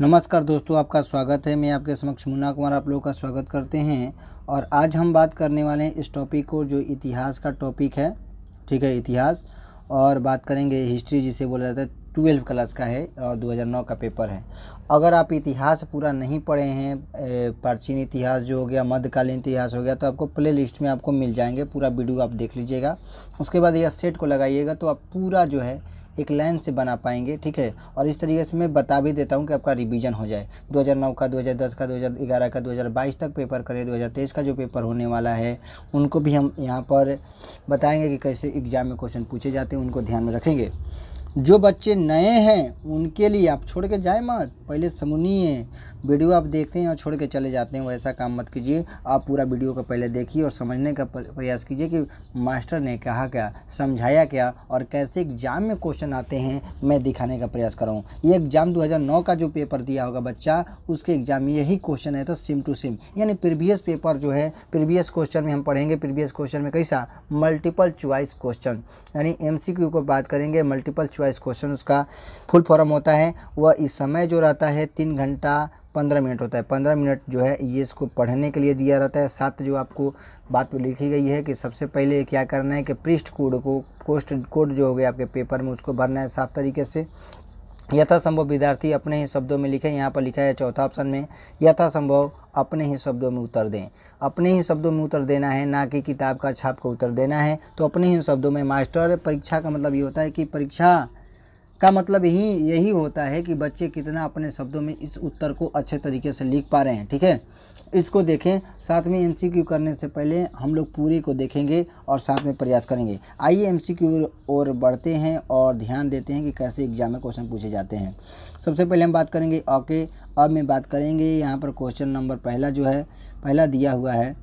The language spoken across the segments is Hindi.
नमस्कार दोस्तों आपका स्वागत है मैं आपके समक्ष मुन्ना कुमार आप लोगों का स्वागत करते हैं और आज हम बात करने वाले हैं इस टॉपिक को जो इतिहास का टॉपिक है ठीक है इतिहास और बात करेंगे हिस्ट्री जिसे बोला जाता है ट्वेल्व क्लास का है और 2009 का पेपर है अगर आप इतिहास पूरा नहीं पढ़े हैं प्राचीन इतिहास जो हो गया मध्यकालीन इतिहास हो गया तो आपको प्ले लिस्ट में आपको मिल जाएंगे पूरा वीडियो आप देख लीजिएगा उसके बाद यह सेट को लगाइएगा तो आप पूरा जो है एक लाइन से बना पाएंगे ठीक है और इस तरीके से मैं बता भी देता हूँ कि आपका रिवीजन हो जाए 2009 का 2010 का 2011 का 2022 तक पेपर करें 2023 का जो पेपर होने वाला है उनको भी हम यहाँ पर बताएंगे कि कैसे एग्ज़ाम में क्वेश्चन पूछे जाते हैं उनको ध्यान में रखेंगे जो बच्चे नए हैं उनके लिए आप छोड़ के जाए मत पहले है वीडियो आप देखते हैं और छोड़ के चले जाते हैं वैसा काम मत कीजिए आप पूरा वीडियो को पहले देखिए और समझने का प्रयास कीजिए कि मास्टर ने कहा क्या समझाया क्या और कैसे एग्ज़ाम में क्वेश्चन आते हैं मैं दिखाने का प्रयास कराऊँ ये एग्ज़ाम दो का जो पेपर दिया होगा बच्चा उसके एग्ज़ाम में यही क्वेश्चन है तो सिम टू सिम यानी प्रीवियस पेपर जो है प्रीवियस क्वेश्चन में हम पढ़ेंगे प्रीवियस क्वेश्चन में कैसा मल्टीपल चॉइस क्वेश्चन यानी एम को बात करेंगे मल्टीपल चॉइस क्वेश्चन उसका फुल फॉर्म होता है वह इस समय जो रहता है तीन घंटा पंद्रह मिनट होता है पंद्रह मिनट जो है ये इसको पढ़ने के लिए दिया रहता है साथ जो आपको बात पर लिखी गई है कि सबसे पहले क्या करना है कि पृष्ठ कोड को कोस्ट कोड जो हो गया आपके पेपर में उसको भरना है साफ तरीके से यथासंभव विद्यार्थी अपने ही शब्दों में लिखें यहाँ पर लिखा है चौथा ऑप्शन में यथासंभव अपने ही शब्दों में उत्तर दें अपने ही शब्दों में उत्तर देना है ना कि किताब का छाप का उत्तर देना है तो अपने ही शब्दों में मास्टर परीक्षा का मतलब ये होता है कि परीक्षा का मतलब यही यही होता है कि बच्चे कितना अपने शब्दों में इस उत्तर को अच्छे तरीके से लिख पा रहे हैं ठीक है इसको देखें साथ में एमसीक्यू करने से पहले हम लोग पूरे को देखेंगे और साथ में प्रयास करेंगे आइए एमसीक्यू और बढ़ते हैं और ध्यान देते हैं कि कैसे एग्जाम में क्वेश्चन पूछे जाते हैं सबसे पहले हम बात करेंगे ओके अब में बात करेंगे यहाँ पर क्वेश्चन नंबर पहला जो है पहला दिया हुआ है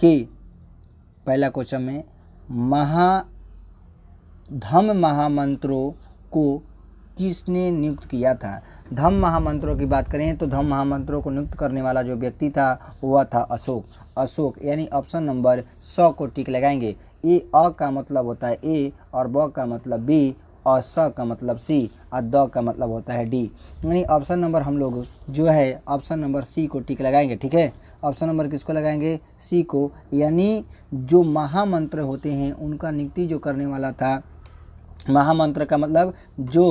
कि पहला क्वेश्चन में महा धम महामंत्रों को किसने नियुक्त किया था धम्म महामंत्रों की बात करें तो धम्म महामंत्रों को नियुक्त करने वाला जो व्यक्ति था वह था अशोक अशोक यानी ऑप्शन नंबर सौ को टिक लगाएंगे ए अ का मतलब होता है ए और ब का मतलब बी और स का मतलब सी और द का मतलब होता है डी यानी ऑप्शन नंबर हम लोग जो है ऑप्शन नंबर सी को टिक लगाएंगे ठीक है ऑप्शन नंबर किसको लगाएंगे सी को यानी जो महामंत्र होते हैं उनका नियुक्ति जो करने वाला था महामंत्र का मतलब जो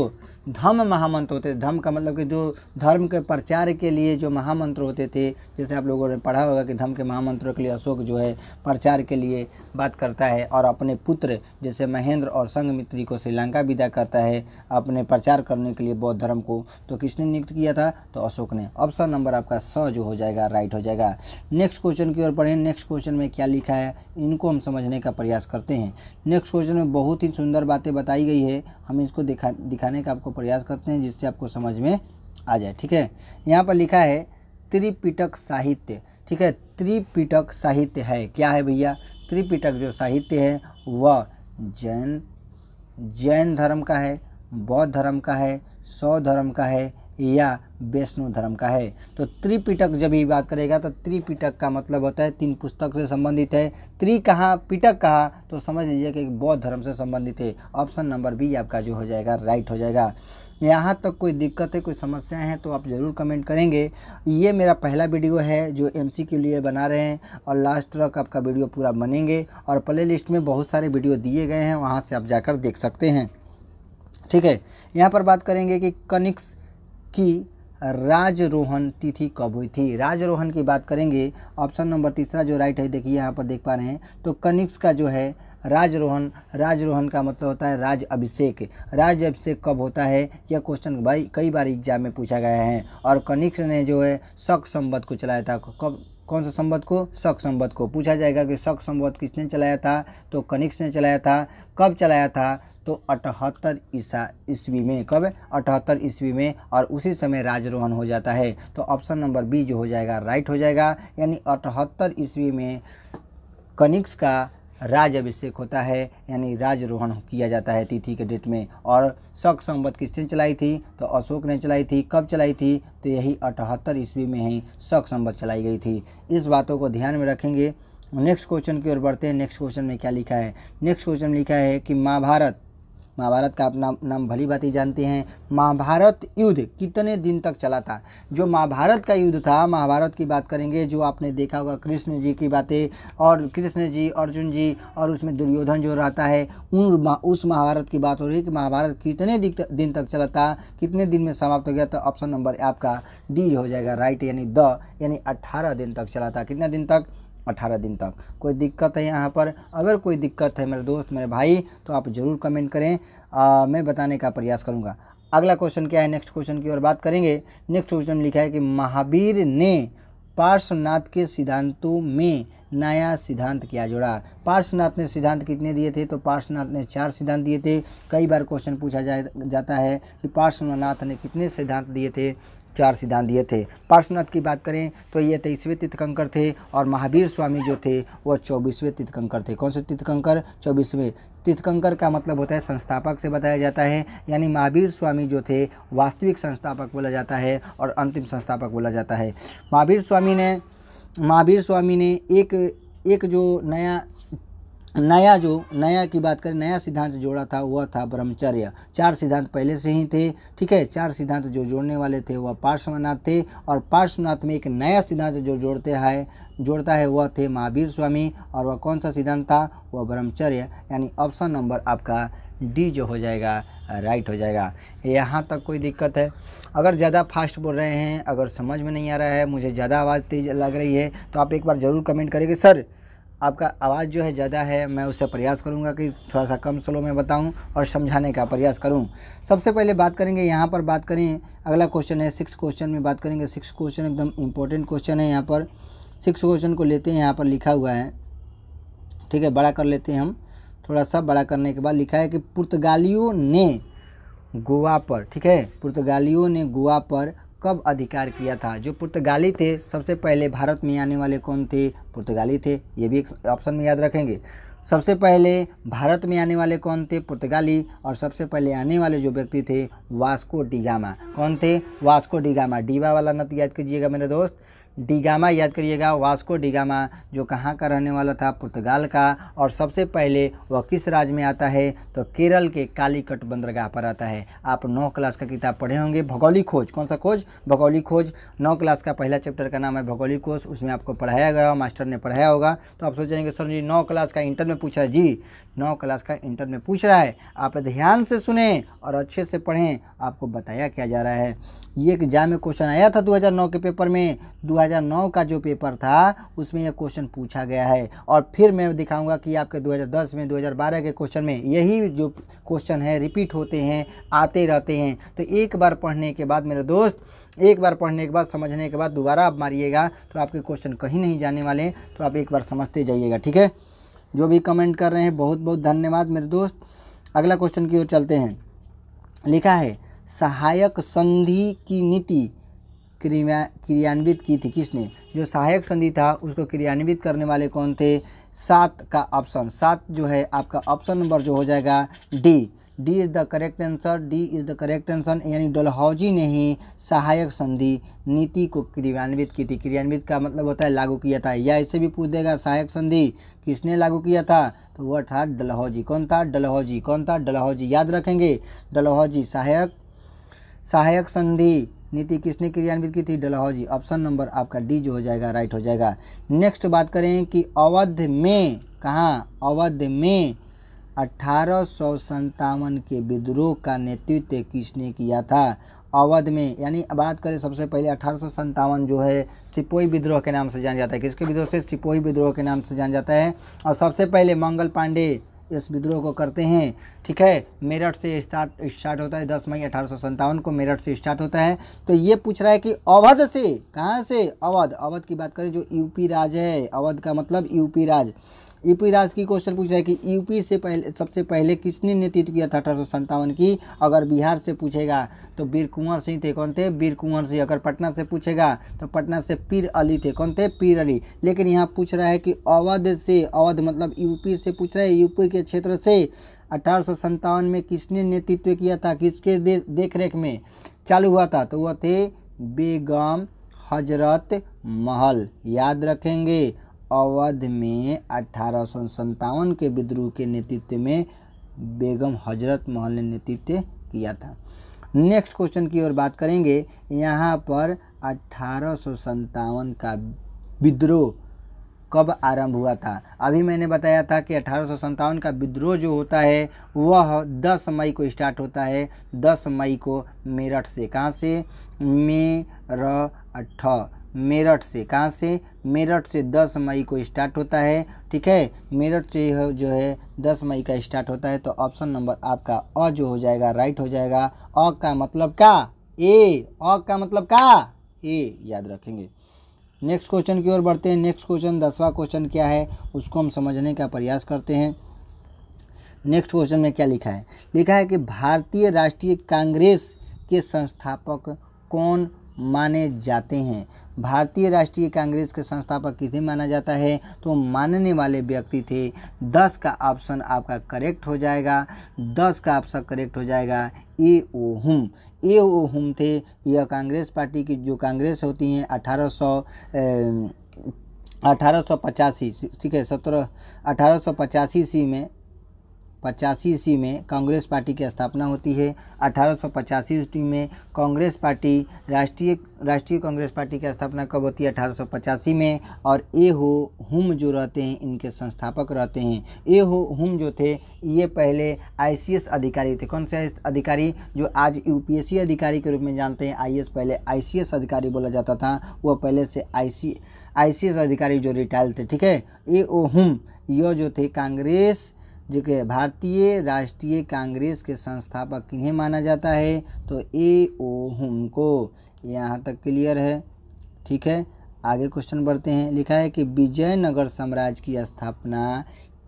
धम्म महामंत्र होते थे धम्म का मतलब कि जो धर्म के प्रचार के लिए जो महामंत्र होते थे जैसे आप लोगों ने पढ़ा होगा कि धम्म के महामंत्रों के लिए अशोक जो है प्रचार के लिए बात करता है और अपने पुत्र जैसे महेंद्र और संगमित्री को श्रीलंका विदा करता है अपने प्रचार करने के लिए बौद्ध धर्म को तो किसने नियुक्त किया था तो अशोक ने ऑप्शन नंबर आपका स जो हो जाएगा राइट हो जाएगा नेक्स्ट क्वेश्चन की ओर पढ़ें नेक्स्ट क्वेश्चन में क्या लिखा है इनको हम समझने का प्रयास करते हैं नेक्स्ट क्वेश्चन में बहुत ही सुंदर बातें बताई गई है हम इसको दिखा दिखाने का आपको प्रयास करते हैं जिससे आपको समझ में आ जाए ठीक है यहाँ पर लिखा है त्रिपिटक साहित्य ठीक है त्रिपिटक साहित्य है क्या है भैया त्रिपिटक जो साहित्य है वह जैन जैन धर्म का है बौद्ध धर्म का है सौ धर्म का है या वैष्णव धर्म का है तो त्रिपिटक जब भी बात करेगा तो त्रिपिटक का मतलब होता है तीन पुस्तक से संबंधित है त्रि कहाँ पिटक कहाँ तो समझ लीजिए कि बौद्ध धर्म से संबंधित है ऑप्शन नंबर बी आपका जो हो जाएगा राइट हो जाएगा यहाँ तक कोई दिक्कत है कोई समस्याएं हैं तो आप ज़रूर कमेंट करेंगे ये मेरा पहला वीडियो है जो एमसी के लिए बना रहे हैं और लास्ट तक आपका वीडियो पूरा बनेंगे और प्ले लिस्ट में बहुत सारे वीडियो दिए गए हैं वहाँ से आप जाकर देख सकते हैं ठीक है यहाँ पर बात करेंगे कि कनिक्स की राजरोहन तिथि कब हुई थी राजरोहन की बात करेंगे ऑप्शन नंबर तीसरा जो राइट है देखिए यहाँ पर देख पा रहे हैं तो कनिक्स का जो है राजरोहन राजरोहन का मतलब होता है राज अभिषेक राज अभिषेक कब होता है यह क्वेश्चन भाई कई बार एग्जाम में पूछा गया है और कनिक्स ने जो है शक संबद्ध को चलाया था कब कौन सा संबद्ध को शक संबद्ध को पूछा जाएगा कि शक संबद्ध किसने चलाया था तो कनिक्स ने चलाया था कब चलाया था तो अठहत्तर ईसा ईस्वी में कब अठहत्तर ईस्वी में और उसी समय राजरोहन हो जाता है तो ऑप्शन नंबर बी जो हो जाएगा राइट हो जाएगा यानी अठहत्तर ईस्वी में कनिक्स का राज अभिषेक होता है यानी राजरोहण किया जाता है तिथि के डेट में और शक संवत किसने चलाई थी तो अशोक ने चलाई थी कब चलाई थी तो यही अठहत्तर ईस्वी में ही शक संवत चलाई गई थी इस बातों को ध्यान में रखेंगे नेक्स्ट क्वेश्चन की ओर बढ़ते हैं नेक्स्ट क्वेश्चन में क्या लिखा है नेक्स्ट क्वेश्चन लिखा है कि महाभारत महाभारत का आप नाम नाम भली भांति जानते हैं महाभारत युद्ध कितने दिन तक चला था जो महाभारत का युद्ध था महाभारत की बात करेंगे जो आपने देखा होगा कृष्ण जी की बातें और कृष्ण जी अर्जुन जी और उसमें दुर्योधन जो रहता है उन उस महाभारत की बात हो रही है कि महाभारत कितने दिन तक चला था कितने दिन में समाप्त हो गया तो ऑप्शन नंबर आपका डी हो जाएगा राइट यानी द यानी अट्ठारह दिन तक चला था कितने दिन तक अठारह दिन तक कोई दिक्कत है यहाँ पर अगर कोई दिक्कत है मेरे दोस्त मेरे भाई तो आप ज़रूर कमेंट करें आ, मैं बताने का प्रयास करूँगा अगला क्वेश्चन क्या है नेक्स्ट क्वेश्चन की ओर बात करेंगे नेक्स्ट क्वेश्चन लिखा है कि महावीर ने पार्श्वनाथ के सिद्धांतों में नया सिद्धांत क्या जोड़ा पार्श्वनाथ ने सिद्धांत कितने दिए थे तो पार्श्वनाथ ने चार सिद्धांत दिए थे कई बार क्वेश्चन पूछा जा, जाता है कि पार्श्वनाथ ने कितने सिद्धांत दिए थे चार सिद्धांत दिए थे पार्श्वनाथ की बात करें तो ये तेईसवें तीर्थकंकर थे और महावीर स्वामी जो थे वह चौबीसवें तीर्थकंकर थे कौन से तीर्थकंकर चौबीसवें तीर्थकंकर का मतलब होता है संस्थापक से बताया जाता है यानी महावीर स्वामी जो थे वास्तविक संस्थापक बोला जाता है और अंतिम संस्थापक बोला जाता है महावीर स्वामी ने महावीर स्वामी ने एक एक जो नया नया जो नया की बात करें नया सिद्धांत जोड़ा था वह था ब्रह्मचर्य चार सिद्धांत पहले से ही थे ठीक है चार सिद्धांत जो जोड़ने वाले थे वह पार्श्वनाथ थे और पार्श्वनाथ में एक नया सिद्धांत जो जोड़ते हैं जोड़ता है वह थे महावीर स्वामी और वह कौन सा सिद्धांत था वह ब्रह्मचर्य यानी ऑप्शन नंबर आपका डी जो हो जाएगा राइट हो जाएगा यहाँ तक कोई दिक्कत है अगर ज़्यादा फास्ट बोल रहे हैं अगर समझ में नहीं आ रहा है मुझे ज़्यादा आवाज़ तेज़ लग रही है तो आप एक बार ज़रूर कमेंट करेंगे सर आपका आवाज़ जो है ज़्यादा है मैं उससे प्रयास करूँगा कि थोड़ा सा कम स्लो में बताऊँ और समझाने का प्रयास करूँ सबसे पहले बात करेंगे यहाँ पर बात करें अगला क्वेश्चन है सिक्स क्वेश्चन में बात करेंगे सिक्स क्वेश्चन एकदम इंपॉर्टेंट क्वेश्चन है यहाँ पर सिक्स क्वेश्चन को लेते हैं यहाँ पर लिखा हुआ है ठीक है बड़ा कर लेते हैं हम थोड़ा सा बड़ा करने के बाद लिखा है कि पुर्तगालियों ने गोवा पर ठीक है पुर्तगालियों ने गोवा पर कब अधिकार किया था जो पुर्तगाली थे सबसे पहले भारत में आने वाले कौन थे पुर्तगाली थे ये भी एक ऑप्शन में याद रखेंगे सबसे पहले भारत में आने वाले कौन थे पुर्तगाली और सबसे पहले आने वाले जो व्यक्ति थे वास्को डिगामा कौन थे वास्को डिगामा डीवा वाला नत याद कीजिएगा मेरे दोस्त डिगामा याद करिएगा वास्को डिगामा जो कहाँ का रहने वाला था पुर्तगाल का और सबसे पहले वह किस राज्य में आता है तो केरल के कालीकट बंदरगाह पर आता है आप नौ क्लास का किताब पढ़े होंगे भौगोलिक खोज कौन सा खोज भौगोलिक खोज नौ क्लास का पहला चैप्टर का नाम है भौगोलिक खोज उसमें आपको पढ़ाया गया मास्टर ने पढ़ाया होगा तो आप सोच रहे सर जी नौ क्लास का इंटर में पूछा जी नौ क्लास का इंटर में पूछ रहा है आप ध्यान से सुने और अच्छे से पढ़ें आपको बताया क्या जा रहा है ये एग्जाम में क्वेश्चन आया था 2009 के पेपर में 2009 का जो पेपर था उसमें यह क्वेश्चन पूछा गया है और फिर मैं दिखाऊंगा कि आपके 2010 में 2012 के क्वेश्चन में यही जो क्वेश्चन है रिपीट होते हैं आते रहते हैं तो एक बार पढ़ने के बाद मेरे दोस्त एक बार पढ़ने के बाद समझने के बाद दोबारा आप मारिएगा तो आपके क्वेश्चन कहीं नहीं जाने वाले तो आप एक बार समझते जाइएगा ठीक है जो भी कमेंट कर रहे हैं बहुत बहुत धन्यवाद मेरे दोस्त अगला क्वेश्चन की ओर चलते हैं लिखा है सहायक संधि की नीति क्रियान्वित की थी किसने जो सहायक संधि था उसको क्रियान्वित करने वाले कौन थे सात का ऑप्शन सात जो है आपका ऑप्शन नंबर जो हो जाएगा D D is the correct answer D is the correct answer यानी डलहौजी ने ही सहायक संधि नीति को क्रियान्वित की थी क्रियान्वित का मतलब होता है लागू किया था या इसे भी पूछ देगा सहायक संधि किसने लागू किया था तो वह था डलहौजी कौन था डलहौजी कौन था डलहौजी याद रखेंगे डलहौजी सहायक सहायक संधि नीति किसने क्रियान्वित की थी डलहौजी ऑप्शन नंबर आपका डी जो हो जाएगा राइट हो जाएगा नेक्स्ट बात करें कि अवध में कहाँ अवध में अठारह के विद्रोह का नेतृत्व किसने किया था अवध में यानी बात करें सबसे पहले अठारह जो है सिपोही विद्रोह के नाम से जाना जाता है किसके विद्रोह से सिपोही विद्रोह के नाम से जाना जाता है और सबसे पहले मंगल पांडे इस विद्रोह को करते हैं ठीक है मेरठ से स्टार्ट स्टार्ट होता है दस मई अठारह को मेरठ से स्टार्ट होता है तो ये पूछ रहा है कि अवध से कहाँ से अवध अवध की बात करें जो यूपी राज है अवध का मतलब यूपी राज्य यूपी राज की क्वेश्चन पूछा है कि यूपी से पहले सबसे पहले किसने नेतृत्व किया था अठारह की अगर बिहार से पूछेगा तो बीर कुंवर सिंह थे कौन थे बीर कुंवर सिंह अगर पटना से पूछेगा तो पटना से पीर अली थे कौन थे पीर अली लेकिन यहाँ पूछ रहा है कि अवध से अवध मतलब यूपी से पूछ रहे हैं यूपी के क्षेत्र से अठारह में किसने नेतृत्व किया था किसके देख रेख में चालू हुआ था तो वह थे बेगम हजरत महल याद रखेंगे अवध में अठारह के विद्रोह के नेतृत्व में बेगम हजरत महल ने नेतृत्व किया था नेक्स्ट क्वेश्चन की ओर बात करेंगे यहाँ पर अठारह का विद्रोह कब आरंभ हुआ था अभी मैंने बताया था कि अठारह का विद्रोह जो होता है वह 10 मई को स्टार्ट होता है 10 मई को मेरठ से कहाँ से मेरठ मेरठ से कहाँ से मेरठ से 10 मई को स्टार्ट होता है ठीक है मेरठ से जो है 10 मई का स्टार्ट होता है तो ऑप्शन नंबर आपका अ जो हो जाएगा राइट हो जाएगा अ का मतलब का ए अ का मतलब का ए याद रखेंगे नेक्स्ट क्वेश्चन की ओर बढ़ते हैं नेक्स्ट क्वेश्चन दसवा क्वेश्चन क्या है उसको हम समझने का प्रयास करते हैं नेक्स्ट क्वेश्चन में क्या लिखा है लिखा है कि भारतीय राष्ट्रीय कांग्रेस के संस्थापक कौन माने जाते हैं भारतीय राष्ट्रीय कांग्रेस के संस्थापक किसे माना जाता है तो मानने वाले व्यक्ति थे दस का ऑप्शन आपका करेक्ट हो जाएगा दस का ऑप्शन करेक्ट हो जाएगा ए ओ हुम ए ओ हुम थे यह कांग्रेस पार्टी की जो कांग्रेस होती हैं अठारह सौ अठारह सौ पचासी ठीक है सत्रह अठारह सौ पचासी सी में पचासी ईस्वी में कांग्रेस पार्टी की स्थापना होती है अठारह सौ पचासी ईस्वी में कांग्रेस पार्टी राष्ट्रीय राष्ट्रीय कांग्रेस पार्टी की स्थापना कब होती है अठारह सौ पचासी में और ए हो हुम जो रहते हैं इनके संस्थापक रहते हैं ए हो हुम जो थे ये पहले आईसीएस अधिकारी थे कौन से अधिकारी जो आज यूपीएससी अधिकारी के रूप में जानते हैं आईएएस पहले आईसीएस अधिकारी बोला जाता था वह पहले से आई सी अधिकारी जो रिटायर थे ठीक है ए ओ हुम यह जो थे कांग्रेस जो कि भारतीय राष्ट्रीय कांग्रेस के संस्थापक किन्हें माना जाता है तो ए ओ हुम को यहाँ तक क्लियर है ठीक है आगे क्वेश्चन बढ़ते हैं लिखा है कि विजयनगर साम्राज्य की स्थापना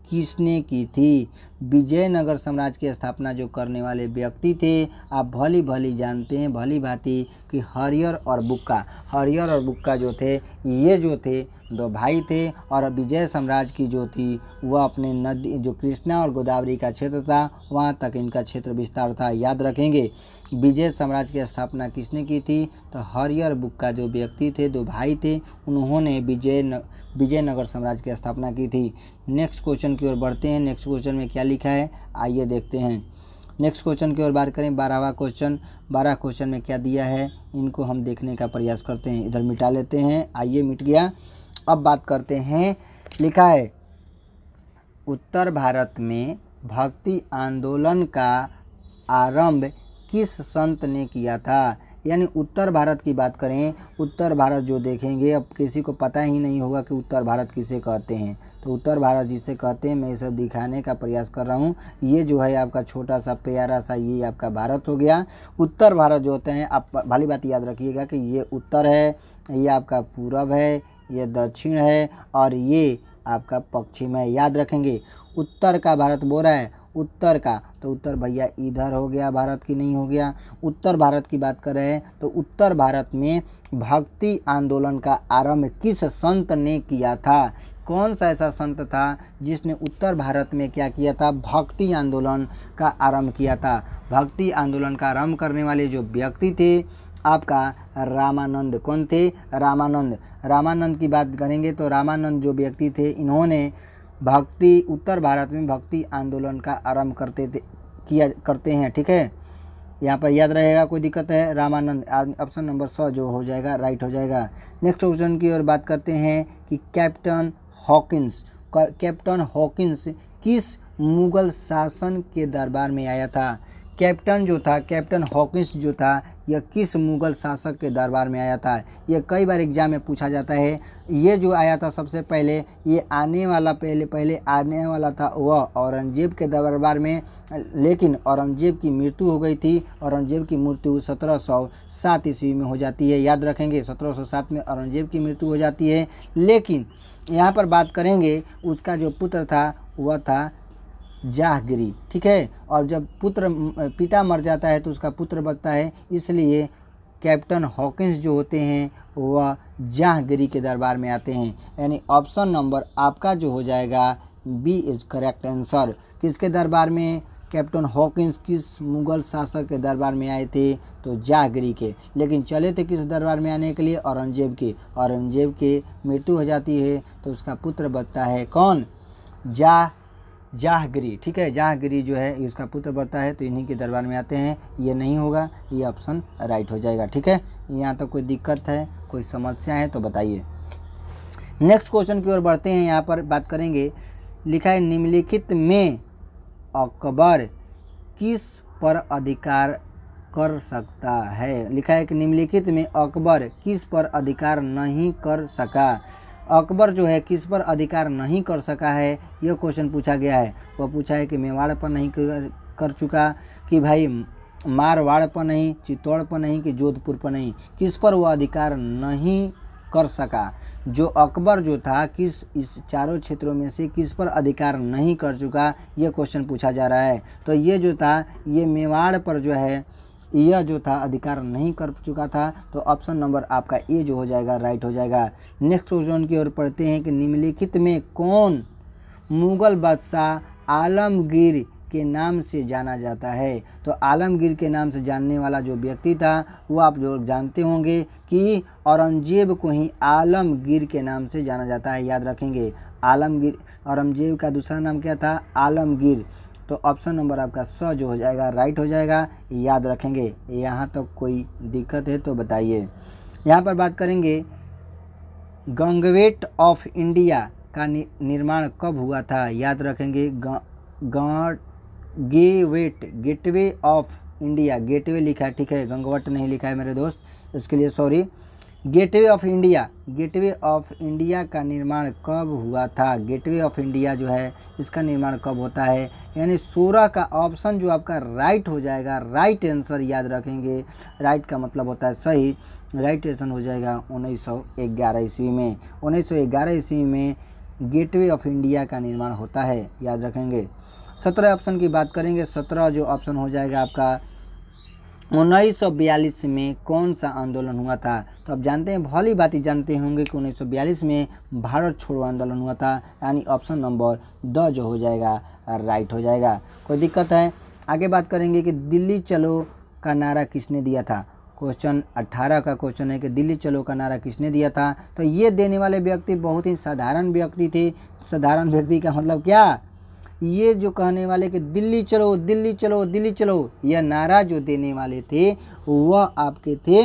किसने की थी विजयनगर साम्राज्य की स्थापना जो करने वाले व्यक्ति थे आप भली भली जानते हैं भली भांति कि हरियर और बुक्का हरियर और बुक्का जो थे ये जो थे दो भाई थे और विजय साम्राज्य की जो थी वह अपने नदी जो कृष्णा और गोदावरी का क्षेत्र था वहाँ तक इनका क्षेत्र विस्तार था याद रखेंगे विजय साम्राज्य की स्थापना किसने की थी तो हरियर बुक का जो व्यक्ति थे दो भाई थे उन्होंने विजय न, विजयनगर साम्राज्य की स्थापना की थी नेक्स्ट क्वेश्चन की ओर बढ़ते हैं नेक्स्ट क्वेश्चन में क्या लिखा है आइए देखते हैं नेक्स्ट क्वेश्चन की ओर बात करें बारहवा क्वेश्चन बारह क्वेश्चन में क्या दिया है इनको हम देखने का प्रयास करते हैं इधर मिटा लेते हैं आइए मिट गया अब बात करते हैं लिखा है उत्तर भारत में भक्ति आंदोलन का आरंभ किस संत ने किया था यानी उत्तर भारत की बात करें उत्तर भारत जो देखेंगे अब किसी को पता ही नहीं होगा कि उत्तर भारत किसे कहते हैं तो उत्तर भारत जिसे कहते हैं मैं इसे दिखाने का प्रयास कर रहा हूँ ये जो है आपका छोटा सा प्यारा सा ये आपका भारत हो गया उत्तर भारत जो होते हैं आप भली बात याद रखिएगा कि ये उत्तर है ये आपका पूरब है ये दक्षिण है और ये आपका पश्चिम है याद रखेंगे उत्तर का भारत बोरा है उत्तर का तो उत्तर भैया इधर हो गया भारत की नहीं हो गया उत्तर भारत की बात कर रहे हैं तो उत्तर भारत में भक्ति आंदोलन का आरंभ किस संत ने किया था कौन सा ऐसा संत था जिसने उत्तर भारत में क्या किया था भक्ति आंदोलन का आरंभ किया था भक्ति आंदोलन का आरंभ करने वाले जो व्यक्ति थे आपका रामानंद कौन थे रामानंद रामानंद की बात करेंगे तो रामानंद जो व्यक्ति थे इन्होंने भक्ति उत्तर भारत में भक्ति आंदोलन का आरंभ करते थे किया करते हैं ठीक है यहाँ पर याद रहेगा कोई दिक्कत है रामानंद ऑप्शन नंबर सौ जो हो जाएगा राइट हो जाएगा नेक्स्ट क्वेश्चन की ओर बात करते हैं कि कैप्टन हॉकिंस कैप्टन हॉकिंस किस मुगल शासन के दरबार में आया था कैप्टन जो था कैप्टन हॉकिंस जो था यह किस मुगल शासक के दरबार में आया था यह कई बार एग्जाम में पूछा जाता है ये जो आया था सबसे पहले ये आने वाला पहले पहले आने वाला था वह औरंगजेब के दरबार में लेकिन औरंगजेब की मृत्यु हो गई थी औरंगजेब की मृत्यु सत्रह सौ सात ईस्वी में हो जाती है याद रखेंगे सत्रह सौ सात में औरंगजेब की मृत्यु हो जाती है लेकिन यहाँ पर बात करेंगे उसका जो पुत्र था वह था जाहगिरी ठीक है और जब पुत्र पिता मर जाता है तो उसका पुत्र बचता है इसलिए कैप्टन हॉकिंस जो होते हैं वह जाहगिरी के दरबार में आते हैं यानी ऑप्शन नंबर आपका जो हो जाएगा बी इज़ करेक्ट आंसर किसके दरबार में कैप्टन हॉकिंस किस मुगल शासक के दरबार में आए थे तो जागरी के लेकिन चले थे किस दरबार में आने के लिए औरंगजेब के औरंगजेब के मृत्यु हो जाती है तो उसका पुत्र बचता है कौन जा जाहगिरी ठीक है जाहगिरी जो है इसका पुत्र बढ़ता है तो इन्हीं के दरबार में आते हैं ये नहीं होगा ये ऑप्शन राइट हो जाएगा ठीक है यहाँ तक कोई दिक्कत है कोई समस्या है तो बताइए नेक्स्ट क्वेश्चन की ओर बढ़ते हैं यहाँ पर बात करेंगे लिखा है निम्नलिखित में अकबर किस पर अधिकार कर सकता है लिखा है कि निम्नलिखित में अकबर किस पर अधिकार नहीं कर सका अकबर जो है किस पर अधिकार नहीं कर सका है यह क्वेश्चन पूछा गया है वह पूछा है कि मेवाड़ पर नहीं कर चुका कि भाई मारवाड़ पर नहीं चित्तौड़ पर नहीं कि जोधपुर पर नहीं किस पर वह अधिकार नहीं कर सका जो अकबर जो था किस इस चारों क्षेत्रों में से किस पर अधिकार नहीं कर चुका यह क्वेश्चन पूछा जा रहा है तो ये जो था ये मेवाड़ पर जो है यह जो था अधिकार नहीं कर चुका था तो ऑप्शन नंबर आपका ए जो हो जाएगा राइट हो जाएगा नेक्स्ट क्वेश्चन की ओर पढ़ते हैं कि निम्नलिखित में कौन मुगल बादशाह आलमगीर के नाम से जाना जाता है तो आलमगीर के नाम से जानने वाला जो व्यक्ति था वो आप जो जानते होंगे कि औरंगजेब को ही आलमगीर के नाम से जाना जाता है याद रखेंगे आलमगीर औरंगजेब का दूसरा नाम क्या था आलमगीर तो ऑप्शन नंबर आपका स जो हो जाएगा राइट हो जाएगा याद रखेंगे यहाँ तक तो कोई दिक्कत है तो बताइए यहाँ पर बात करेंगे गंगवेट ऑफ इंडिया का नि, निर्माण कब हुआ था याद रखेंगे गेवेट गेटवे ऑफ इंडिया गेटवे लिखा है ठीक है गंगवट नहीं लिखा है मेरे दोस्त इसके लिए sorry gateway of India gateway of India का निर्माण कब हुआ था गेटवे ऑफ इंडिया जो है इसका निर्माण कब होता है यानी सोलह का ऑप्शन जो आपका राइट हो जाएगा राइट आंसर याद रखेंगे राइट का मतलब होता है सही राइट आंसर हो जाएगा उन्नीस सौ ग्यारह ईस्वी में उन्नीस सौ ग्यारह ईस्वी में गेटवे ऑफ इंडिया का निर्माण होता है याद रखेंगे सत्रह ऑप्शन की बात करेंगे सत्रह जो ऑप्शन हो जाएगा आपका 1942 में कौन सा आंदोलन हुआ था तो आप जानते हैं भली बात ही जानते होंगे कि 1942 में भारत छोड़ो आंदोलन हुआ था यानी ऑप्शन नंबर द जो हो जाएगा राइट हो जाएगा कोई दिक्कत है आगे बात करेंगे कि दिल्ली चलो का नारा किसने दिया था क्वेश्चन 18 का क्वेश्चन है कि दिल्ली चलो का नारा किसने दिया था तो ये देने वाले व्यक्ति बहुत ही साधारण व्यक्ति थे साधारण व्यक्ति का मतलब क्या ये जो कहने वाले कि दिल्ली चलो दिल्ली चलो दिल्ली चलो यह नारा जो देने वाले थे वह आपके थे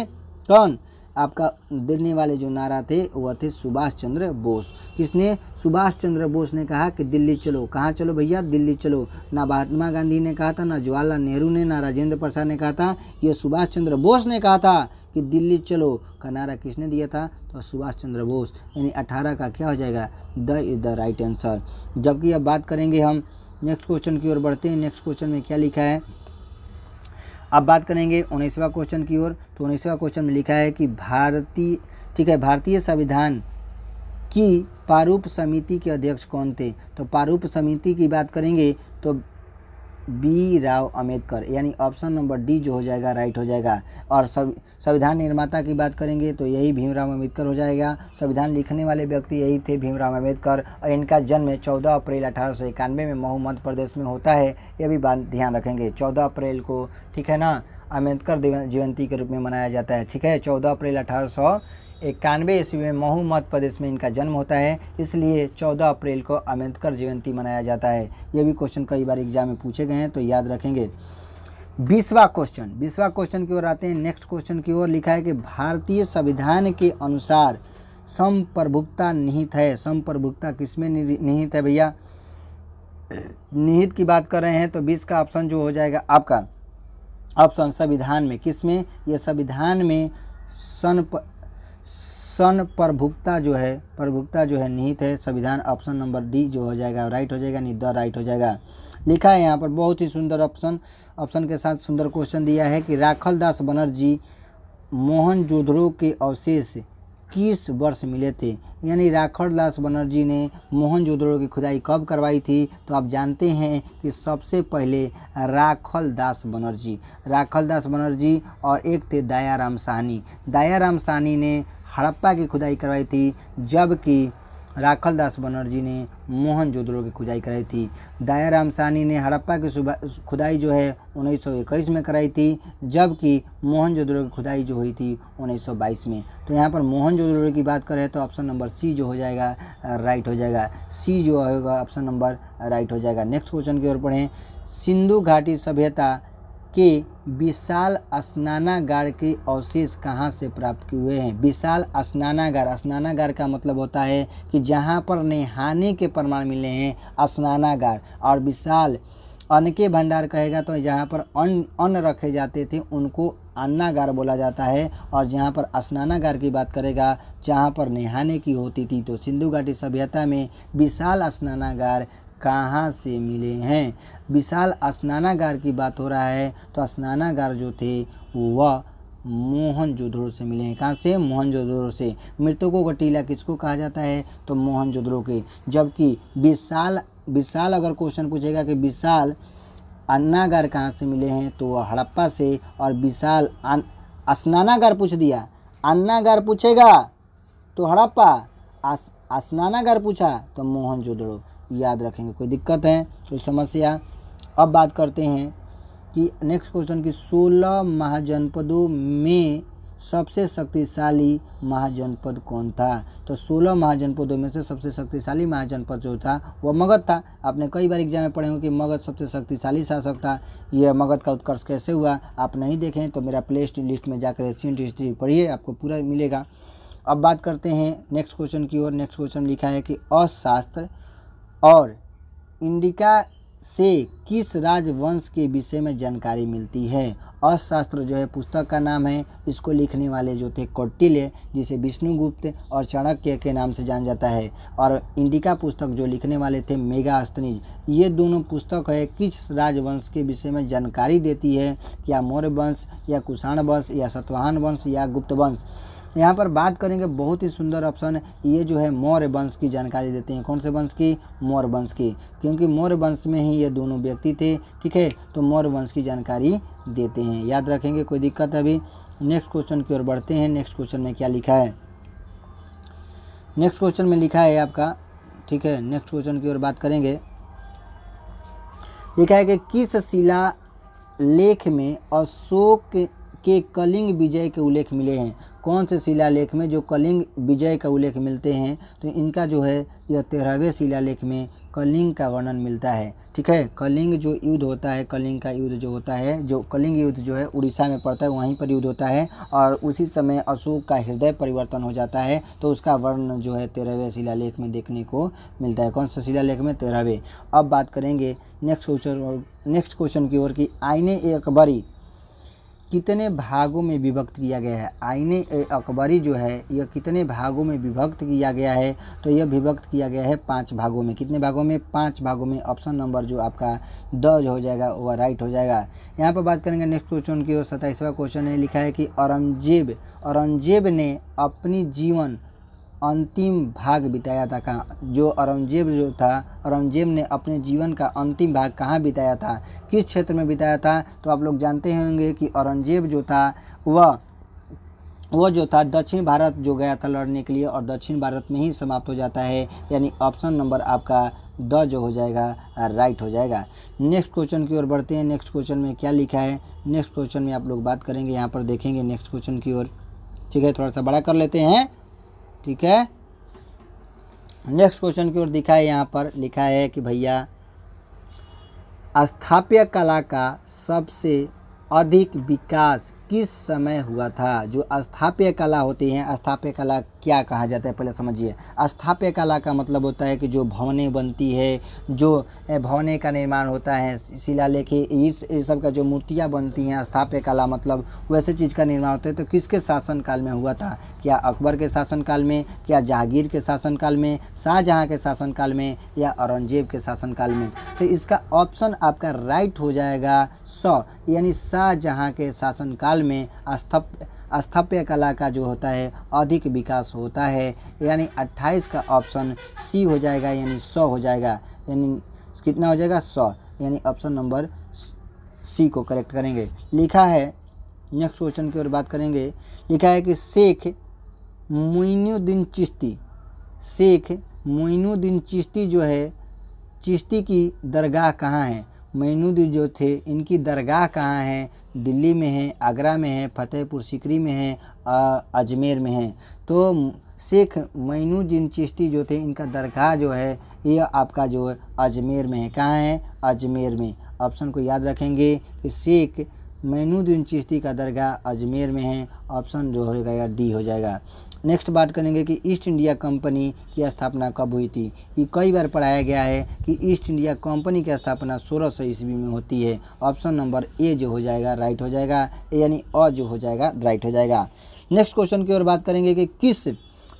कौन आपका देने वाले जो नारा थे वह थे सुभाष चंद्र बोस किसने सुभाष चंद्र बोस ने कहा कि दिल्ली चलो कहाँ चलो भैया दिल्ली चलो ना महात्मा गांधी ने कहा था ना जवाहरलाल नेहरू ने ना राजेंद्र प्रसाद ने कहा था यह सुभाष चंद्र बोस ने कहा था कि दिल्ली चलो का नारा किसने दिया था तो सुभाष चंद्र बोस यानी अठारह का क्या हो जाएगा the is the right answer जबकि अब बात करेंगे हम नेक्स्ट क्वेश्चन की ओर बढ़ते हैं नेक्स्ट क्वेश्चन में क्या लिखा है अब बात करेंगे उन्नीसवा क्वेश्चन की ओर तो उन्नीसवा क्वेश्चन में लिखा है कि भारतीय ठीक है भारतीय संविधान की प्रारूप समिति के अध्यक्ष कौन थे तो प्रारूप समिति की बात करेंगे तो बी राव अम्बेडकर यानी ऑप्शन नंबर डी जो हो जाएगा राइट हो जाएगा और संविधान निर्माता की बात करेंगे तो यही भीमराव अम्बेडकर हो जाएगा संविधान लिखने वाले व्यक्ति यही थे भीमराव अम्बेडकर और इनका जन्म 14 अप्रैल अठारह में महू मध्य प्रदेश में होता है ये भी बात ध्यान रखेंगे 14 अप्रैल को ठीक है ना अम्बेडकर जयंती के रूप में मनाया जाता है ठीक है चौदह अप्रैल अठारह इक्यानवे ईस्वी में महू मध्य प्रदेश में इनका जन्म होता है इसलिए 14 अप्रैल को अम्बेडकर जयंती मनाया जाता है ये भी क्वेश्चन कई बार एग्जाम में पूछे गए हैं तो याद रखेंगे बीसवा क्वेश्चन बीसवा क्वेश्चन की ओर आते हैं नेक्स्ट क्वेश्चन की ओर लिखा है कि भारतीय संविधान के अनुसार संप्रभुक्ता निहित है संप्रभुक्ता किसमें निहित है भैया निहित की बात कर रहे हैं तो बीस का ऑप्शन जो हो जाएगा आपका ऑप्शन संविधान में किसमें यह संविधान में सन सन प्रभुक्ता जो है प्रभुक्ता जो है निहित है संविधान ऑप्शन नंबर डी जो हो जाएगा राइट हो जाएगा निद राइट हो जाएगा लिखा है यहाँ पर बहुत ही सुंदर ऑप्शन ऑप्शन के साथ सुंदर क्वेश्चन दिया है कि राखल दास बनर्जी मोहन जोधड़ो के अवशेष इक्कीस वर्ष मिले थे यानी राखड़ दास बनर्जी ने मोहनजोदड़ो की खुदाई कब करवाई थी तो आप जानते हैं कि सबसे पहले राखल दास बनर्जी राखल दास बनर्जी और एक थे सहनी दया राम सहनी ने हड़प्पा की खुदाई करवाई थी जबकि राखल दास बनर्जी ने मोहन जोदड़ो की खुदाई कराई थी दाया राम सानी ने हड़प्पा की खुदाई जो है 1921 में कराई थी जबकि मोहन जोदड़ो की खुदाई जो हुई थी 1922 में तो यहाँ पर मोहन जोदड़ो की बात करें तो ऑप्शन नंबर सी जो हो जाएगा राइट हो जाएगा सी जो होगा ऑप्शन नंबर राइट हो जाएगा नेक्स्ट क्वेश्चन की ओर पढ़ें सिंधु घाटी सभ्यता के विशाल स्नानागार के अवशेष कहाँ से प्राप्त किए हैं विशाल स्नानागार स्नानागार का मतलब होता है कि जहाँ पर नहाने के प्रमाण मिले हैं स्नानागार और विशाल अन्न के भंडार कहेगा तो जहाँ पर अन्न अन्न रखे जाते थे उनको अन्नागार बोला जाता है और जहाँ पर स्नानागार की बात करेगा जहाँ पर नहाने की होती थी तो सिंधु घाटी सभ्यता में विशाल स्नानागार कहाँ से मिले हैं विशाल स्नानागार की बात हो रहा है तो स्नानागार जो थे वह जोधड़ो से मिले हैं कहाँ से जोधड़ो से मृतकों का टीला किसको कहा जाता है तो जोधड़ो के जबकि विशाल विशाल अगर क्वेश्चन पूछेगा कि विशाल अन्नागार कहाँ से मिले हैं तो वह हड़प्पा से और विशाल स्नानागार पूछ दिया अन्नागार पूछेगा तो हड़प्पा स्नानागार पूछा तो जोधड़ो याद रखेंगे कोई दिक्कत है कोई तो समस्या अब बात करते हैं कि नेक्स्ट क्वेश्चन की सोलह महाजनपदों में सबसे शक्तिशाली महाजनपद कौन था तो सोलह महाजनपदों में से सबसे शक्तिशाली महाजनपद जो था वह मगध था आपने कई बार एग्जाम में पढ़े हो कि मगध सबसे शक्तिशाली शासक था यह मगध का उत्कर्ष कैसे हुआ आप नहीं देखें तो मेरा प्ले लिस्ट में जाकर एशियंट हिस्ट्री पढ़िए आपको पूरा मिलेगा अब बात करते हैं नेक्स्ट क्वेश्चन की ओर नेक्स्ट क्वेश्चन लिखा है कि अशास्त्र और इंडिका से किस राजवंश के विषय में जानकारी मिलती है अर्थशास्त्र जो है पुस्तक का नाम है इसको लिखने वाले जो थे कौटिल्य जिसे विष्णुगुप्त और चाणक्य के नाम से जाना जाता है और इंडिका पुस्तक जो लिखने वाले थे मेगा अस्तनीज ये दोनों पुस्तक है किस राजवंश के विषय में जानकारी देती है क्या मौर्य वंश या कुषाण वंश या सतवाहन वंश या गुप्त वंश यहाँ पर बात करेंगे बहुत ही सुंदर ऑप्शन ये जो है मौर्य वंश की जानकारी देते हैं कौन से वंश की मौर्य वंश की क्योंकि मौर्य वंश में ही ये दोनों व्यक्ति थे ठीक है तो मौर्य वंश की जानकारी देते हैं याद रखेंगे कोई दिक्कत अभी नेक्स्ट क्वेश्चन की ओर बढ़ते हैं नेक्स्ट क्वेश्चन में क्या लिखा है नेक्स्ट क्वेश्चन में लिखा है आपका ठीक है नेक्स्ट क्वेश्चन की ओर बात करेंगे लिखा है कि किस शिला लेख में अशोक के कलिंग विजय के उल्लेख मिले हैं कौन से शिलालेख में जो कलिंग विजय का उल्लेख मिलते हैं तो इनका जो है यह तेरहवें शिलालेख में कलिंग का वर्णन मिलता है ठीक है कलिंग जो युद्ध होता है कलिंग का युद्ध जो होता है जो कलिंग युद्ध जो है उड़ीसा में पड़ता है वहीं पर युद्ध होता है और उसी समय अशोक का हृदय परिवर्तन हो जाता है तो उसका वर्णन जो है तेरहवें शिलालेख में देखने को मिलता है कौन सा शिलालेख में तेरहवें अब बात करेंगे नेक्स्ट क्वेश्चन नेक्स्ट क्वेश्चन की ओर कि आईने अकबरी कितने भागों में विभक्त किया गया है आईने अकबरी जो है यह कितने भागों में विभक्त किया गया है तो यह विभक्त किया गया है पाँच भागों में कितने भागों में पाँच भागों में ऑप्शन नंबर जो आपका दर्ज हो जाएगा वह राइट हो जाएगा यहाँ पर बात करेंगे नेक्स्ट क्वेश्चन की ओर सताइसवा क्वेश्चन है लिखा है कि औरंगजेब औरंगजेब ने अपनी जीवन अंतिम भाग बिताया था कहाँ जो औरंगजेब जो था औरंगजेब ने अपने जीवन का अंतिम भाग कहाँ बिताया था किस क्षेत्र में बिताया था तो आप लोग जानते होंगे कि औरंगजेब जो था वह वो जो था दक्षिण भारत जो गया था लड़ने के लिए और दक्षिण भारत में ही समाप्त हो जाता है यानी ऑप्शन नंबर आपका द जो हो जाएगा राइट हो जाएगा नेक्स्ट क्वेश्चन की ओर बढ़ते हैं नेक्स्ट क्वेश्चन में क्या लिखा है नेक्स्ट क्वेश्चन में आप लोग बात करेंगे यहाँ पर देखेंगे नेक्स्ट क्वेश्चन की ओर ठीक है थोड़ा सा बड़ा कर लेते हैं ठीक है नेक्स्ट क्वेश्चन की ओर दिखा है यहाँ पर लिखा है कि भैया स्थापित कला का सबसे अधिक विकास किस समय हुआ था जो स्थाप्य कला होती है अस्थाप्य कला क्या कहा जाता है पहले समझिए स्थाप्य कला का मतलब होता है कि जो भवने बनती है जो भवने का निर्माण होता है शिलालेखी इस इस सब का जो मूर्तियाँ बनती हैं स्थाप्य कला मतलब वैसे चीज़ का निर्माण होता है तो किसके शासनकाल में हुआ था क्या अकबर के शासनकाल में क्या जहांगीर के शासनकाल में शाहजहाँ के शासनकाल में या औरंगजेब के शासनकाल में तो इसका ऑप्शन आपका राइट हो जाएगा सौ यानी शाहजहाँ के शासनकाल काल में अस्थप स्थाप्य कला का जो होता है अधिक विकास होता है यानी 28 का ऑप्शन सी हो जाएगा यानी 100 हो जाएगा यानी कितना हो जाएगा 100 यानी ऑप्शन नंबर सी को करेक्ट करेंगे लिखा है नेक्स्ट क्वेश्चन की ओर बात करेंगे लिखा है कि शेख मोइनुद्दीन चिश्ती शेख मोइनुद्दीन चिश्ती जो है चिश्ती की दरगाह कहाँ है मोइनुद्दीन जो थे इनकी दरगाह कहाँ है दिल्ली में है आगरा में है फतेहपुर सिकरी में है अजमेर में है तो शेख मैनुद्दीन चिश्ती जो थे इनका दरगाह जो है ये आपका जो है अजमेर में है कहाँ है अजमेर में ऑप्शन को याद रखेंगे कि शेख मैनुद्दीन चिश्ती का दरगाह अजमेर में है ऑप्शन जो होगा या डी हो जाएगा नेक्स्ट बात करेंगे कि ईस्ट इंडिया कंपनी की स्थापना कब हुई थी ये कई बार पढ़ाया गया है कि ईस्ट इंडिया कंपनी की स्थापना सोलह सौ ईस्वी में होती है ऑप्शन नंबर ए जो हो जाएगा राइट हो जाएगा यानी अ जो हो जाएगा राइट हो जाएगा नेक्स्ट क्वेश्चन की ओर बात करेंगे कि किस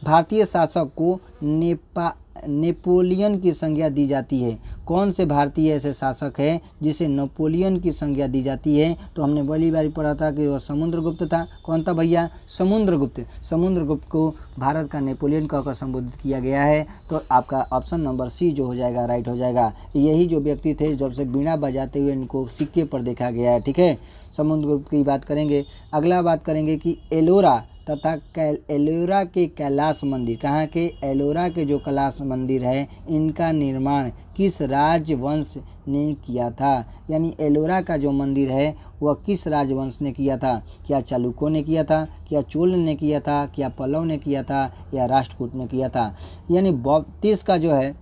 भारतीय शासक को नेपा नेपोलियन की संज्ञा दी जाती है कौन से भारतीय ऐसे शासक हैं जिसे नेपोलियन की संज्ञा दी जाती है तो हमने बड़ी बार पढ़ा था कि वह समुद्रगुप्त था कौन था भैया समुद्रगुप्त समुद्रगुप्त को भारत का नेपोलियन कहकर संबोधित किया गया है तो आपका ऑप्शन नंबर सी जो हो जाएगा राइट हो जाएगा यही जो व्यक्ति थे जब से बीणा बजाते हुए इनको सिक्के पर देखा गया है ठीक है समुद्रगुप्त की बात करेंगे अगला बात करेंगे कि एलोरा तथा एलोरा के कैलाश मंदिर कहाँ के एलोरा के जो कैलाश मंदिर है इनका निर्माण किस राजवंश ने किया था यानी एलोरा का जो मंदिर है वह किस राजवंश ने किया था क्या चालुक्यों ने किया था क्या चोल ने किया था क्या पल्लव ने किया था या राष्ट्रकूट ने किया था यानी बौतीस का जो है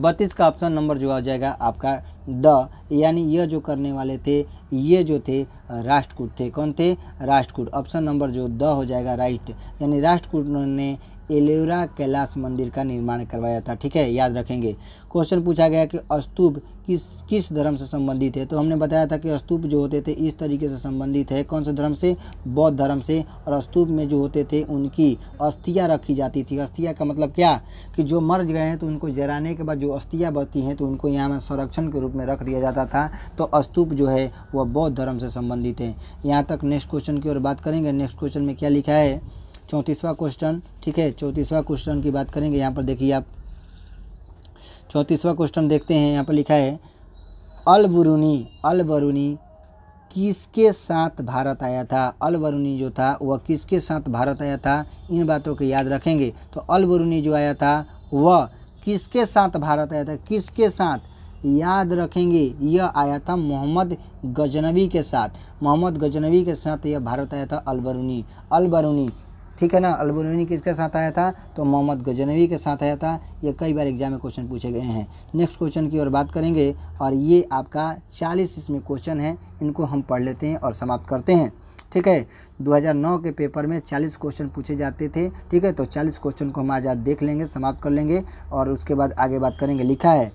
बत्तीस का ऑप्शन नंबर जो आ जाएगा आपका द यानी यह जो करने वाले थे ये जो थे राष्ट्रकूट थे कौन थे राष्ट्रकूट ऑप्शन नंबर जो द हो जाएगा राइट यानी राष्ट्रकूट ने एलेरा कैलाश मंदिर का निर्माण करवाया था ठीक है याद रखेंगे क्वेश्चन पूछा गया कि अस्तूप किस किस धर्म से संबंधित है तो हमने बताया था कि अस्तूप जो होते थे इस तरीके से संबंधित है कौन से धर्म से बौद्ध धर्म से और अस्तूप में जो होते थे उनकी अस्थियाँ रखी जाती थी अस्थियाँ का मतलब क्या कि जो मर गए हैं तो उनको जराने के बाद जो अस्थियाँ बचती हैं तो उनको यहाँ में संरक्षण के रूप में रख दिया जाता था तो अस्तूप जो है वह बौद्ध धर्म से संबंधित है यहाँ तक नेक्स्ट क्वेश्चन की ओर बात करेंगे नेक्स्ट क्वेश्चन में क्या लिखा है चौंतीसवा क्वेश्चन ठीक है चौंतीसवा क्वेश्चन की बात करेंगे यहाँ पर देखिए आप चौंतीसवा क्वेश्चन देखते हैं यहाँ पर लिखा है अलबरूनी अलबरूनी किसके साथ भारत आया था अलबरूनी जो था वह किसके साथ भारत आया था इन बातों को याद रखेंगे तो अलबरूनी जो आया था वह किसके साथ भारत आया था किसके साथ याद रखेंगे यह आया था मोहम्मद गजनवी के साथ मोहम्मद गजनवी के साथ यह भारत आया था अलबरूनी अलबरूनी ठीक है ना अलबरूनी किसके साथ आया था तो मोहम्मद गजनवी के साथ आया था ये कई बार एग्जाम में क्वेश्चन पूछे गए हैं नेक्स्ट क्वेश्चन की ओर बात करेंगे और ये आपका चालीस इसमें क्वेश्चन है इनको हम पढ़ लेते हैं और समाप्त करते हैं ठीक है 2009 के पेपर में 40 क्वेश्चन पूछे जाते थे ठीक है तो 40 क्वेश्चन को हम आज देख लेंगे समाप्त कर लेंगे और उसके बाद आगे बात करेंगे लिखा है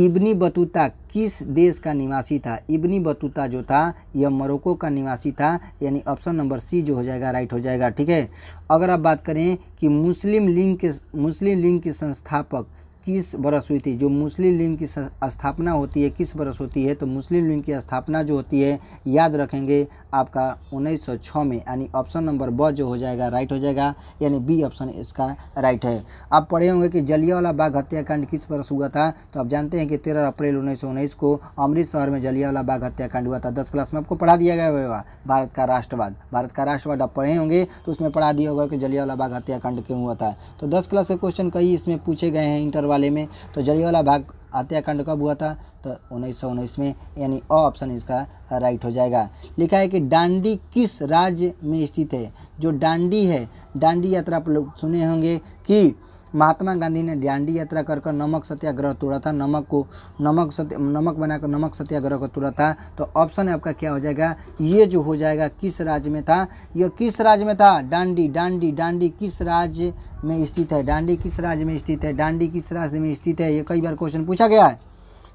इब्नी बतूता किस देश का निवासी था इब्नी बतूता जो था यह मोरक्को का निवासी था यानी ऑप्शन नंबर सी जो हो जाएगा राइट हो जाएगा ठीक है अगर आप बात करें कि मुस्लिम लीग के मुस्लिम लीग की संस्थापक किस बरस हुई थी जो मुस्लिम लीग की स्थापना होती है किस बरस होती है तो मुस्लिम लीग की स्थापना जो होती है याद रखेंगे आपका 1906 में यानी ऑप्शन नंबर ब जो हो जाएगा राइट हो जाएगा यानी बी ऑप्शन इसका राइट है आप पढ़े होंगे कि जलियावाला बाग हत्याकांड किस वर्ष हुआ था तो आप जानते हैं कि तेरह अप्रैल उन्नीस को अमृतसर में जलियावाला बाग हत्याकांड हुआ था दस क्लास में आपको पढ़ा दिया गया होगा भारत का राष्ट्रवाद भारत का राष्ट्रवाद आप पढ़े होंगे तो उसमें पढ़ा दिया होगा कि जलियावाला बाग हत्याकांड क्यों हुआ था तो दस क्लास के क्वेश्चन कई इसमें पूछे गए हैं इंटर वाले में तो जलियावाला बाग हत्याकांड कब हुआ था तो उन्नीस में यानी अ ऑप्शन इसका राइट हो जाएगा लिखा है कि डांडी किस राज्य में स्थित है जो डांडी है डांडी यात्रा आप लोग सुने होंगे कि महात्मा गांधी ने डांडी यात्रा कर नमक सत्याग्रह तोड़ा था नमक को नमक सत्य नमक बनाकर नमक सत्याग्रह को तोड़ा था तो ऑप्शन आपका क्या हो जाएगा ये जो हो जाएगा किस राज्य में था यह किस राज्य में था डांडी डांडी डांडी किस राज्य में स्थित है डांडी किस राज्य में स्थित है डांडी किस राज्य में स्थित है ये कई बार क्वेश्चन पूछा गया है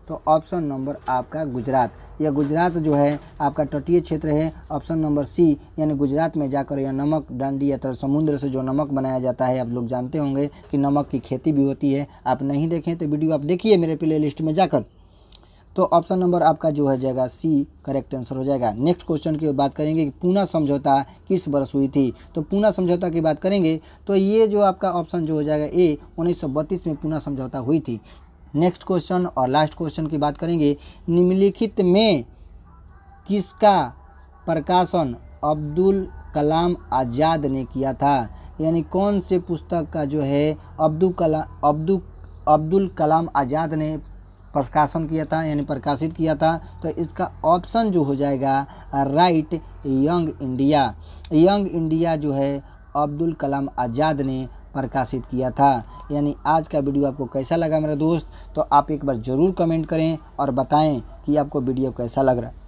तो ऑप्शन नंबर आपका गुजरात यह गुजरात जो है आपका तटीय क्षेत्र है ऑप्शन नंबर सी यानी गुजरात में जाकर यह नमक डांडी या तो समुद्र से जो नमक बनाया जाता है आप लोग जानते होंगे कि नमक की खेती भी होती है आप नहीं देखें तो वीडियो आप देखिए मेरे प्ले लिस्ट में जाकर तो ऑप्शन नंबर आपका जो है जाएगा सी करेक्ट आंसर हो जाएगा नेक्स्ट क्वेश्चन की बात करेंगे कि पूना समझौता किस वर्ष हुई थी तो पूना समझौता की बात करेंगे तो ये जो आपका ऑप्शन जो हो जाएगा ए 1932 में पूना समझौता हुई थी नेक्स्ट क्वेश्चन और लास्ट क्वेश्चन की बात करेंगे निम्नलिखित में किसका प्रकाशन अब्दुल कलाम आज़ाद ने किया था यानी कौन से पुस्तक का जो है अब्दुल कला अब्दुल अब्दुल कलाम आज़ाद ने प्रकाशन किया था यानी प्रकाशित किया था तो इसका ऑप्शन जो हो जाएगा right young India young India जो है अब्दुल कलाम आज़ाद ने प्रकाशित किया था यानी आज का वीडियो आपको कैसा लगा मेरा दोस्त तो आप एक बार ज़रूर कमेंट करें और बताएं कि आपको वीडियो कैसा लग रहा है